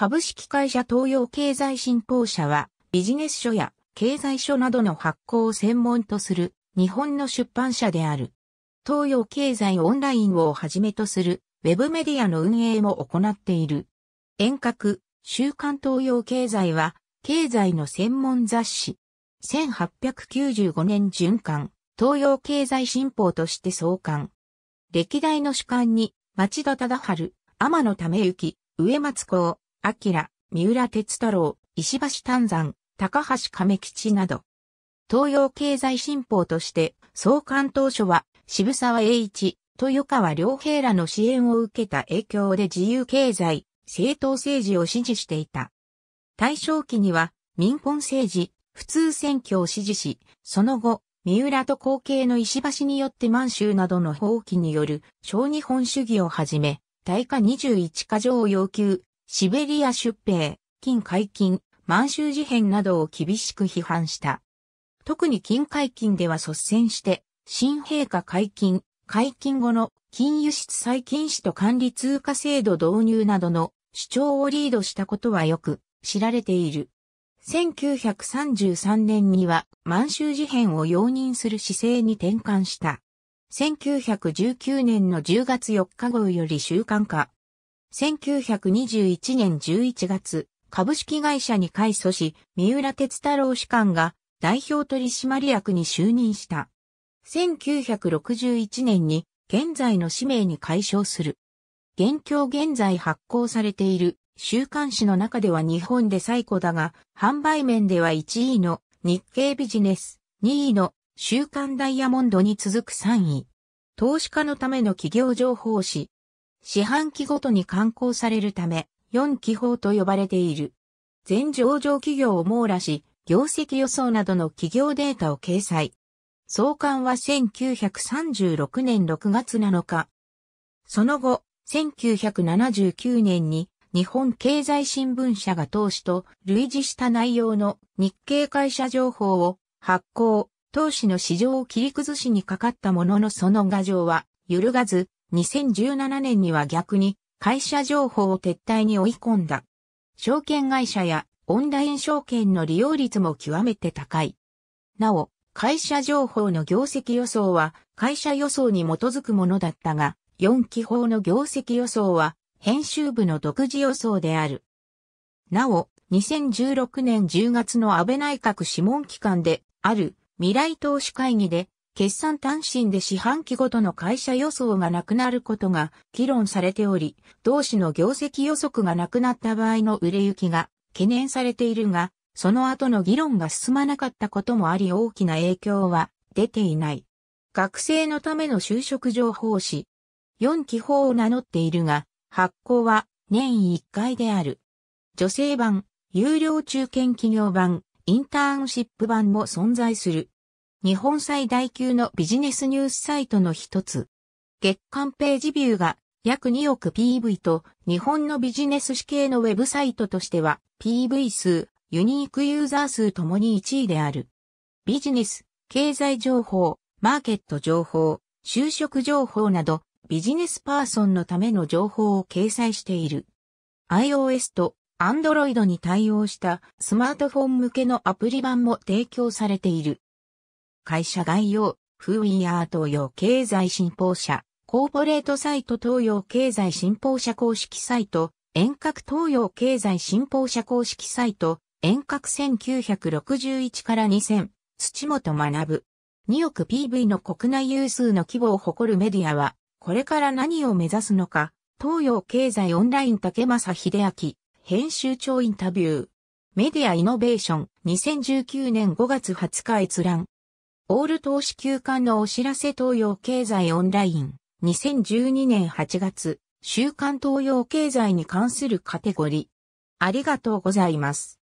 株式会社東洋経済新報社は、ビジネス書や経済書などの発行を専門とする日本の出版社である。東洋経済オンラインをはじめとするウェブメディアの運営も行っている。遠隔、週刊東洋経済は、経済の専門雑誌。1895年循環、東洋経済新報として創刊。歴代の主刊に、町田忠春、天野為之、植松公、明、三浦哲太郎、石橋丹山、高橋亀吉など。東洋経済新報として創刊当初は渋沢栄一、豊川良平らの支援を受けた影響で自由経済、政党政治を支持していた。大正期には民本政治、普通選挙を支持し、その後、三浦と後継の石橋によって満州などの放棄による小日本主義をはじめ、大化21か条を要求、シベリア出兵、金解禁、満州事変などを厳しく批判した。特に金解禁では率先して、新陛下解禁、解禁後の金輸出再禁止と管理通貨制度導入などの主張をリードしたことはよく知られている。1933年には満州事変を容認する姿勢に転換した。1919年の10月4日号より習慣化。1921年11月、株式会社に改組し、三浦哲太郎士官が代表取締役に就任した。1961年に現在の氏名に解消する。現況現在発行されている週刊誌の中では日本で最古だが、販売面では1位の日経ビジネス、2位の週刊ダイヤモンドに続く3位。投資家のための企業情報誌、四半期ごとに刊行されるため、四期報と呼ばれている。全上場企業を網羅し、業績予想などの企業データを掲載。創刊は1936年6月7日。その後、1979年に日本経済新聞社が投資と類似した内容の日経会社情報を発行、投資の市場を切り崩しにかかったもののその画像は揺るがず、2017年には逆に会社情報を撤退に追い込んだ。証券会社やオンライン証券の利用率も極めて高い。なお、会社情報の業績予想は会社予想に基づくものだったが、4期法の業績予想は編集部の独自予想である。なお、2016年10月の安倍内閣諮問機関である未来投資会議で決算単身で四半期ごとの会社予想がなくなることが議論されており、同市の業績予測がなくなった場合の売れ行きが懸念されているが、その後の議論が進まなかったこともあり大きな影響は出ていない。学生のための就職情報誌。四期報を名乗っているが、発行は年一回である。女性版、有料中堅企業版、インターンシップ版も存在する。日本最大級のビジネスニュースサイトの一つ。月間ページビューが約2億 PV と日本のビジネス指系のウェブサイトとしては PV 数、ユニークユーザー数ともに1位である。ビジネス、経済情報、マーケット情報、就職情報などビジネスパーソンのための情報を掲載している。iOS と Android に対応したスマートフォン向けのアプリ版も提供されている。会社概要、フーイヤー東洋経済新報社、コーポレートサイト東洋経済新報社公式サイト、遠隔東洋経済新報社公式サイト、遠隔1961から2000、土本学。2億 PV の国内有数の規模を誇るメディアは、これから何を目指すのか、東洋経済オンライン竹正秀明、編集長インタビュー。メディアイノベーション2019年5月20日閲覧。オール投資休館のお知らせ東洋経済オンライン。2012年8月、週刊東洋経済に関するカテゴリー。ありがとうございます。